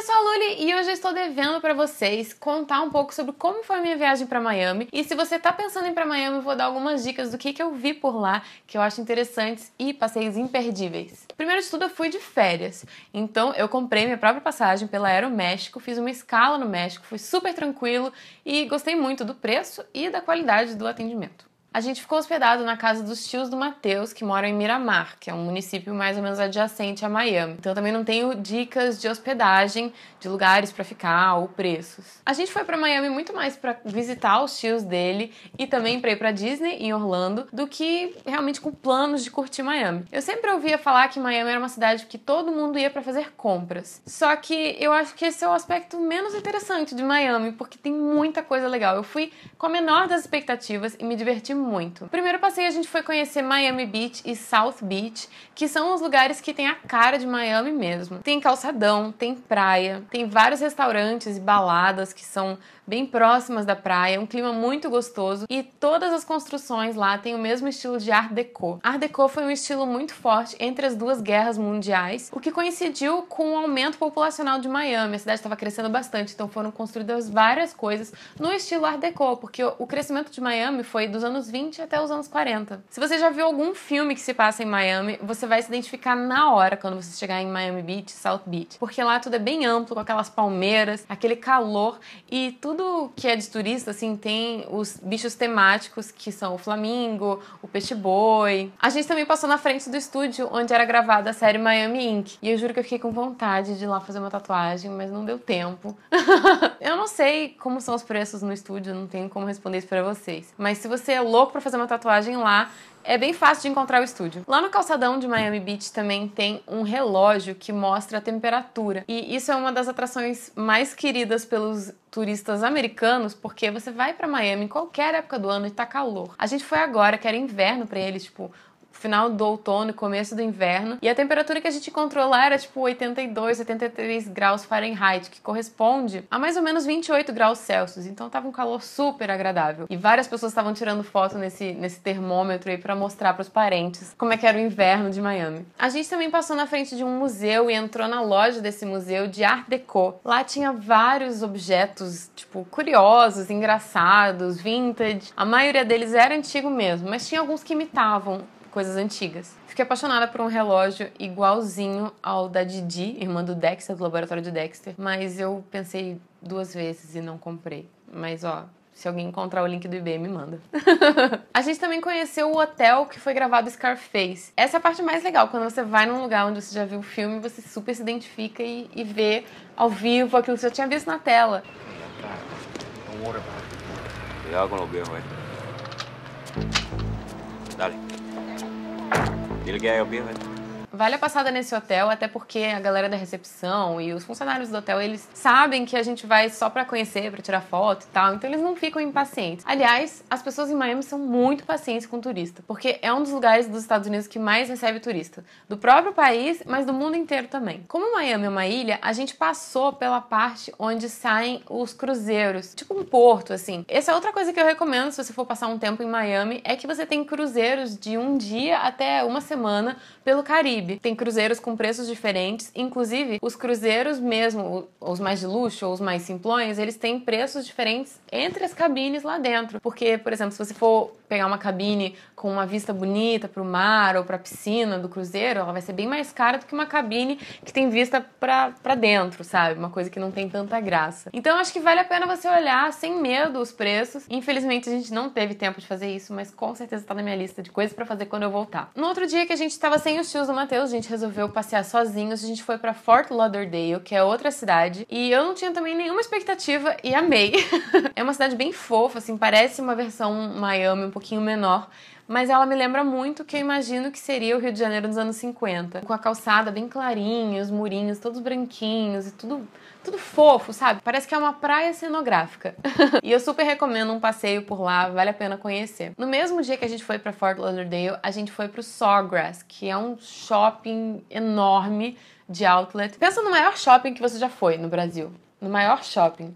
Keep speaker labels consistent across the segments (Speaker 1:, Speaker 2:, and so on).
Speaker 1: eu sou a Luli e hoje eu estou devendo para vocês contar um pouco sobre como foi a minha viagem para Miami. E se você está pensando em ir para Miami, eu vou dar algumas dicas do que, que eu vi por lá que eu acho interessantes e passeios imperdíveis. Primeiro de tudo, eu fui de férias. Então, eu comprei minha própria passagem pela Aeroméxico, fiz uma escala no México, foi super tranquilo e gostei muito do preço e da qualidade do atendimento. A gente ficou hospedado na casa dos tios do Matheus, que moram em Miramar, que é um município mais ou menos adjacente a Miami. Então eu também não tenho dicas de hospedagem, de lugares para ficar ou preços. A gente foi para Miami muito mais para visitar os tios dele e também para ir para Disney em Orlando do que realmente com planos de curtir Miami. Eu sempre ouvia falar que Miami era uma cidade que todo mundo ia para fazer compras. Só que eu acho que esse é o aspecto menos interessante de Miami, porque tem muita coisa legal. Eu fui com a menor das expectativas e me diverti muito. Primeiro passeio a gente foi conhecer Miami Beach e South Beach, que são os lugares que tem a cara de Miami mesmo. Tem calçadão, tem praia, tem vários restaurantes e baladas que são bem próximas da praia, um clima muito gostoso e todas as construções lá têm o mesmo estilo de Art Deco. Art Deco foi um estilo muito forte entre as duas guerras mundiais, o que coincidiu com o aumento populacional de Miami. A cidade estava crescendo bastante, então foram construídas várias coisas no estilo Art Deco, porque o crescimento de Miami foi dos anos 20 até os anos 40. Se você já viu algum filme que se passa em Miami, você vai se identificar na hora quando você chegar em Miami Beach, South Beach, porque lá tudo é bem amplo, com aquelas palmeiras, aquele calor e tudo todo que é de turista, assim, tem os bichos temáticos que são o flamingo, o peixe-boi. A gente também passou na frente do estúdio onde era gravada a série Miami Inc. E eu juro que eu fiquei com vontade de ir lá fazer uma tatuagem, mas não deu tempo. eu não sei como são os preços no estúdio, não tenho como responder isso pra vocês. Mas se você é louco pra fazer uma tatuagem lá, é bem fácil de encontrar o estúdio. Lá no calçadão de Miami Beach também tem um relógio que mostra a temperatura. E isso é uma das atrações mais queridas pelos turistas americanos, porque você vai para Miami em qualquer época do ano e tá calor. A gente foi agora, que era inverno para eles, tipo final do outono e começo do inverno. E a temperatura que a gente encontrou lá era tipo 82, 83 graus Fahrenheit, que corresponde a mais ou menos 28 graus Celsius. Então tava um calor super agradável. E várias pessoas estavam tirando foto nesse, nesse termômetro aí para mostrar para os parentes como é que era o inverno de Miami. A gente também passou na frente de um museu e entrou na loja desse museu de Art Deco. Lá tinha vários objetos, tipo, curiosos, engraçados, vintage. A maioria deles era antigo mesmo, mas tinha alguns que imitavam coisas antigas. Fiquei apaixonada por um relógio igualzinho ao da Didi, irmã do Dexter, do laboratório de Dexter, mas eu pensei duas vezes e não comprei. Mas ó, se alguém encontrar o link do eBay me manda. a gente também conheceu o hotel que foi gravado Scarface. Essa é a parte mais legal, quando você vai num lugar onde você já viu o filme, você super se identifica e, e vê ao vivo aquilo que você já tinha visto na tela. Cuidado com o berro, hein? Dale. Dil gaya abhi hai. vale a passada nesse hotel, até porque a galera da recepção e os funcionários do hotel, eles sabem que a gente vai só para conhecer, para tirar foto e tal, então eles não ficam impacientes. Aliás, as pessoas em Miami são muito pacientes com turista, porque é um dos lugares dos Estados Unidos que mais recebe turista, do próprio país, mas do mundo inteiro também. Como Miami é uma ilha, a gente passou pela parte onde saem os cruzeiros, tipo um porto assim. Essa é outra coisa que eu recomendo se você for passar um tempo em Miami, é que você tem cruzeiros de um dia até uma semana pelo Caribe. Caribe. Tem cruzeiros com preços diferentes, inclusive os cruzeiros mesmo, os mais de luxo ou os mais simplões, eles têm preços diferentes entre as cabines lá dentro. Porque, por exemplo, se você for pegar uma cabine com uma vista bonita para o mar ou para a piscina do cruzeiro, ela vai ser bem mais cara do que uma cabine que tem vista para dentro, sabe? Uma coisa que não tem tanta graça. Então acho que vale a pena você olhar sem medo os preços. Infelizmente a gente não teve tempo de fazer isso, mas com certeza está na minha lista de coisas para fazer quando eu voltar. No outro dia que a gente estava sem os tios do Matheus, a gente resolveu passear sozinhos, a gente foi para Fort Lauderdale, que é outra cidade, e eu não tinha também nenhuma expectativa e amei. é uma cidade bem fofa, assim, parece uma versão Miami um pouco pouquinho menor, mas ela me lembra muito que eu imagino que seria o Rio de Janeiro dos anos 50, com a calçada bem clarinha, os murinhos todos branquinhos e tudo tudo fofo, sabe? Parece que é uma praia cenográfica. e eu super recomendo um passeio por lá, vale a pena conhecer. No mesmo dia que a gente foi para Fort Lauderdale, a gente foi pro Sawgrass, que é um shopping enorme de outlet. Pensa no maior shopping que você já foi no Brasil, no maior shopping.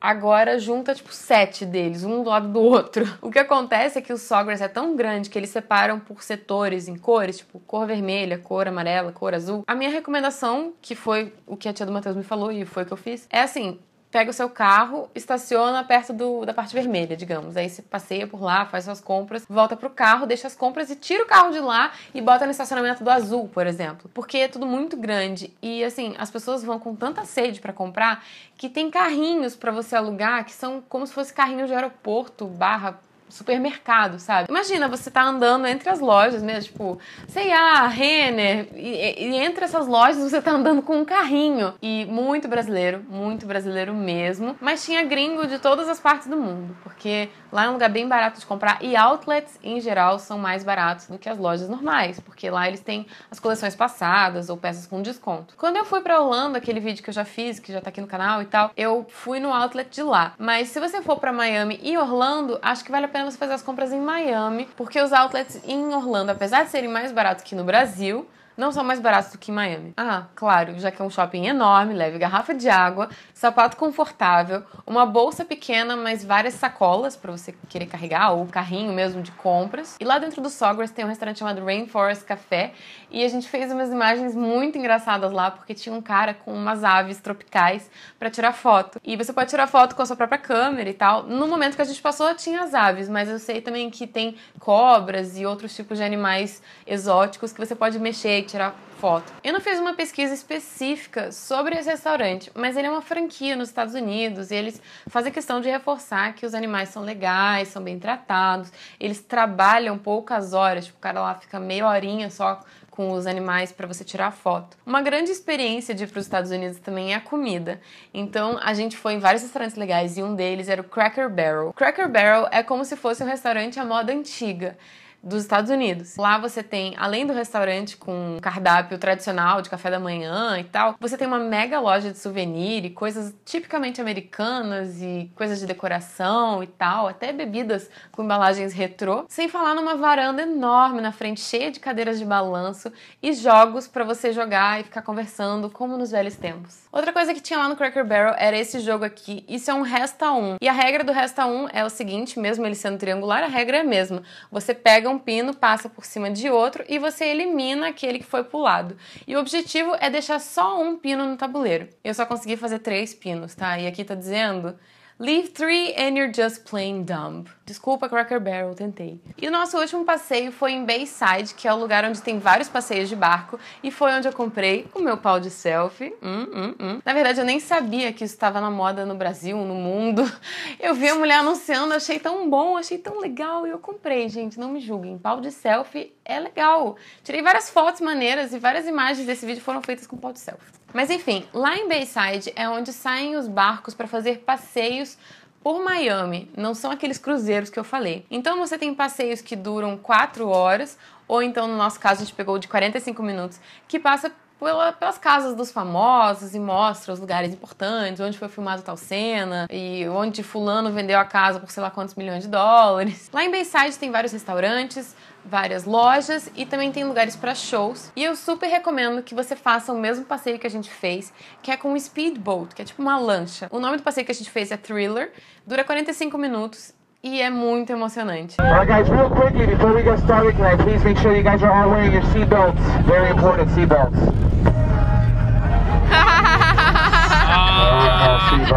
Speaker 1: Agora junta tipo sete deles, um do lado do outro. O que acontece é que o Sawgrass é tão grande que eles separam por setores em cores, tipo cor vermelha, cor amarela, cor azul. A minha recomendação, que foi o que a tia do Matheus me falou e foi o que eu fiz, é assim: pega o seu carro, estaciona perto do, da parte vermelha, digamos. Aí você passeia por lá, faz suas compras, volta pro carro, deixa as compras e tira o carro de lá e bota no estacionamento do azul, por exemplo. Porque é tudo muito grande e assim, as pessoas vão com tanta sede para comprar que tem carrinhos para você alugar que são como se fosse carrinhos de aeroporto, barra supermercado, sabe? Imagina, você tá andando entre as lojas mesmo, né? tipo, sei lá, Renner, e, e, entre essas lojas você tá andando com um carrinho. E muito brasileiro, muito brasileiro mesmo. Mas tinha gringo de todas as partes do mundo, porque lá é um lugar bem barato de comprar e outlets em geral são mais baratos do que as lojas normais, porque lá eles têm as coleções passadas ou peças com desconto. Quando eu fui pra Holanda, aquele vídeo que eu já fiz, que já tá aqui no canal e tal, eu fui no outlet de lá. Mas se você for para Miami e Orlando, acho que vale a pena pena você fazer as compras em Miami, porque os outlets em Orlando, apesar de serem mais baratos que no Brasil, não são mais baratos do que em Miami. Ah, claro, já que é um shopping enorme, leve garrafa de água, sapato confortável, uma bolsa pequena, mas várias sacolas para você querer carregar, ou carrinho mesmo de compras. E lá dentro do Sogras tem um restaurante chamado Rainforest Café, e a gente fez umas imagens muito engraçadas lá, porque tinha um cara com umas aves tropicais para tirar foto. E você pode tirar foto com a sua própria câmera e tal. No momento que a gente passou, tinha as aves, mas eu sei também que tem cobras e outros tipos de animais exóticos que você pode mexer, tirar foto. Eu não fiz uma pesquisa específica sobre esse restaurante, mas ele é uma franquia nos Estados Unidos e eles fazem questão de reforçar que os animais são legais, são bem tratados, eles trabalham poucas horas, tipo, o cara lá fica meia horinha só com os animais para você tirar foto. Uma grande experiência de ir para os Estados Unidos também é a comida. Então a gente foi em vários restaurantes legais e um deles era o Cracker Barrel. Cracker Barrel é como se fosse um restaurante à moda antiga dos Estados Unidos. Lá você tem, além do restaurante com cardápio tradicional de café da manhã e tal, você tem uma mega loja de souvenir e coisas tipicamente americanas e coisas de decoração e tal, até bebidas com embalagens retrô, sem falar numa varanda enorme na frente cheia de cadeiras de balanço e jogos para você jogar e ficar conversando como nos velhos tempos. Outra coisa que tinha lá no Cracker Barrel era esse jogo aqui. Isso é um resta 1. E a regra do resta 1 é o seguinte, mesmo ele sendo triangular, a regra é a mesma. Você pega pega um pino, passa por cima de outro e você elimina aquele que foi pulado. E o objetivo é deixar só um pino no tabuleiro. Eu só consegui fazer três pinos, tá? E aqui tá dizendo Leave three and you're just plain dumb. Desculpa, Cracker Barrel, tentei. E o nosso último passeio foi em Bayside, que é o lugar onde tem vários passeios de barco, e foi onde eu comprei o meu pau de selfie. Hum, hum, hum. Na verdade, eu nem sabia que isso estava na moda no Brasil, no mundo. Eu vi a mulher anunciando, achei tão bom, achei tão legal, e eu comprei, gente, não me julguem. Pau de selfie é legal. Tirei várias fotos maneiras e várias imagens desse vídeo foram feitas com pau de selfie. Mas enfim, lá em Bayside é onde saem os barcos para fazer passeios por Miami, não são aqueles cruzeiros que eu falei. Então você tem passeios que duram 4 horas, ou então no nosso caso a gente pegou de 45 minutos, que passa pela, pelas casas dos famosos e mostra os lugares importantes, onde foi filmado tal cena e onde fulano vendeu a casa por sei lá quantos milhões de dólares. Lá em Bayside tem vários restaurantes, várias lojas e também tem lugares para shows. E eu super recomendo que você faça o mesmo passeio que a gente fez, que é com um speedboat, que é tipo uma lancha. O nome do passeio que a gente fez é Thriller, dura 45 minutos e é muito emocionante. Alright guys, real quickly before we get started, can I please make sure you guys are all wearing your seatbelts? Very important seatbelts.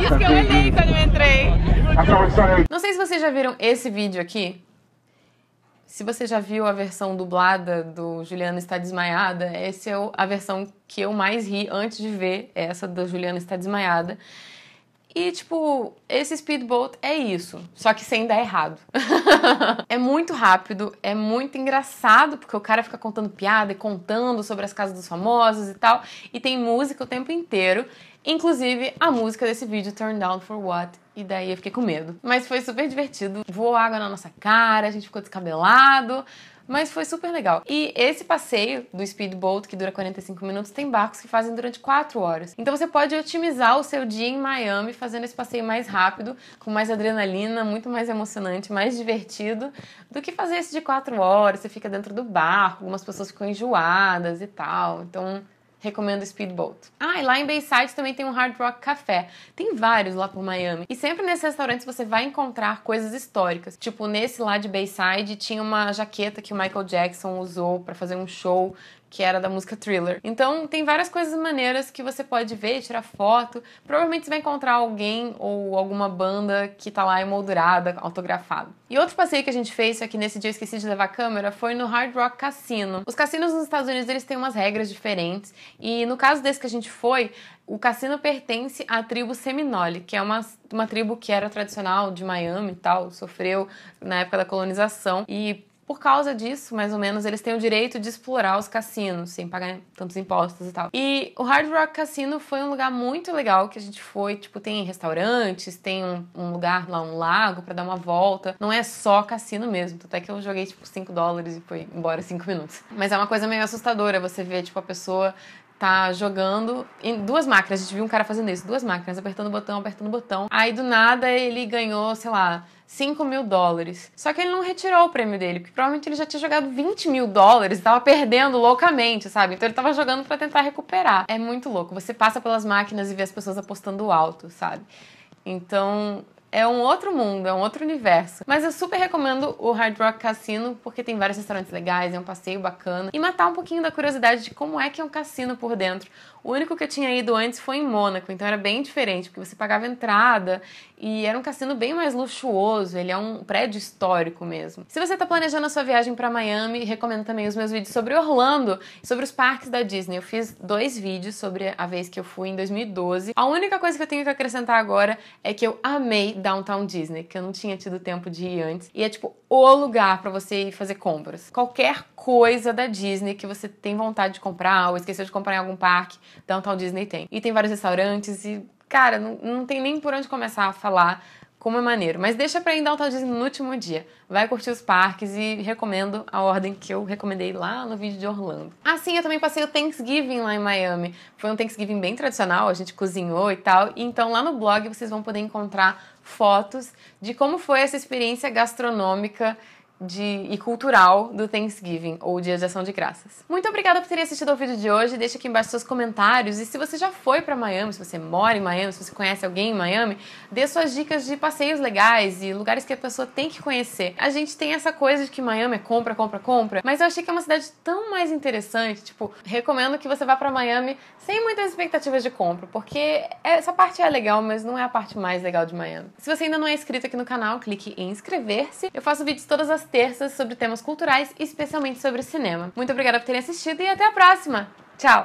Speaker 1: Isso que eu olhei quando eu entrei. É Não sei se vocês já viram esse vídeo aqui. Se você já viu a versão dublada do Juliana Está Desmaiada, essa é a versão que eu mais ri antes de ver, essa da Juliana Está Desmaiada. E, tipo, esse speedboat é isso, só que sem dar errado. é muito rápido, é muito engraçado, porque o cara fica contando piada e contando sobre as casas dos famosos e tal, e tem música o tempo inteiro. Inclusive, a música desse vídeo, Turn Down for What, e daí eu fiquei com medo. Mas foi super divertido, voou água na nossa cara, a gente ficou descabelado, mas foi super legal. E esse passeio do speedboat, que dura 45 minutos, tem barcos que fazem durante 4 horas. Então você pode otimizar o seu dia em Miami fazendo esse passeio mais rápido, com mais adrenalina, muito mais emocionante, mais divertido, do que fazer esse de 4 horas. Você fica dentro do barco, algumas pessoas ficam enjoadas e tal. Então recomendo Speedboat. Ah, e lá em Bayside também tem um Hard Rock Café. Tem vários lá por Miami. E sempre nesses restaurantes você vai encontrar coisas históricas. Tipo, nesse lá de Bayside tinha uma jaqueta que o Michael Jackson usou para fazer um show que era da música Thriller. Então, tem várias coisas maneiras que você pode ver, tirar foto. Provavelmente você vai encontrar alguém ou alguma banda que tá lá emoldurada, autografada. E outro passeio que a gente fez, só que nesse dia eu esqueci de levar a câmera, foi no Hard Rock Casino. Os cassinos nos Estados Unidos, eles têm umas regras diferentes, e no caso desse que a gente foi, o cassino pertence à tribo Seminole, que é uma, uma tribo que era tradicional de Miami e tal, sofreu na época da colonização, e por causa disso, mais ou menos, eles têm o direito de explorar os cassinos sem pagar tantos impostos e tal. E o Hard Rock Casino foi um lugar muito legal que a gente foi. Tipo, tem restaurantes, tem um, um lugar lá, um lago para dar uma volta. Não é só cassino mesmo. Até que eu joguei, tipo, 5 dólares e foi embora 5 minutos. Mas é uma coisa meio assustadora você ver, tipo, a pessoa tá jogando em duas máquinas. A gente viu um cara fazendo isso, duas máquinas, apertando o botão, apertando o botão. Aí do nada ele ganhou, sei lá, 5 mil dólares. Só que ele não retirou o prêmio dele, porque provavelmente ele já tinha jogado 20 mil dólares e tava perdendo loucamente, sabe? Então ele tava jogando para tentar recuperar. É muito louco. Você passa pelas máquinas e vê as pessoas apostando alto, sabe? Então, é um outro mundo, é um outro universo. Mas eu super recomendo o Hard Rock Cassino porque tem vários restaurantes legais, é um passeio bacana e matar um pouquinho da curiosidade de como é que é um cassino por dentro. O único que eu tinha ido antes foi em Mônaco, então era bem diferente, porque você pagava entrada e era um cassino bem mais luxuoso, ele é um prédio histórico mesmo. Se você está planejando a sua viagem para Miami, recomendo também os meus vídeos sobre Orlando, e sobre os parques da Disney. Eu fiz dois vídeos sobre a vez que eu fui em 2012. A única coisa que eu tenho que acrescentar agora é que eu amei Downtown Disney, que eu não tinha tido tempo de ir antes. E é tipo o lugar para você ir fazer compras. Qualquer coisa da Disney que você tem vontade de comprar ou esqueceu de comprar em algum parque, Downtown Disney tem. E tem vários restaurantes e cara, não, não tem nem por onde começar a falar como é maneiro. Mas deixa pra ir dar o Disney no último dia. Vai curtir os parques e recomendo a ordem que eu recomendei lá no vídeo de Orlando. Assim, eu também passei o Thanksgiving lá em Miami. Foi um Thanksgiving bem tradicional, a gente cozinhou e tal. Então lá no blog vocês vão poder encontrar fotos de como foi essa experiência gastronômica de, e cultural do Thanksgiving, ou Dia de Ação de Graças. Muito obrigada por terem assistido ao vídeo de hoje. Deixe aqui embaixo seus comentários. E se você já foi para Miami, se você mora em Miami, se você conhece alguém em Miami, dê suas dicas de passeios legais e lugares que a pessoa tem que conhecer. A gente tem essa coisa de que Miami é compra, compra, compra, mas eu achei que é uma cidade tão mais interessante. Tipo, recomendo que você vá para Miami sem muitas expectativas de compra, porque essa parte é legal, mas não é a parte mais legal de Miami. Se você ainda não é inscrito aqui no canal, clique em inscrever-se. Eu faço vídeos todas as às terças sobre temas culturais, especialmente sobre cinema. Muito obrigada por terem assistido e até a próxima! Tchau!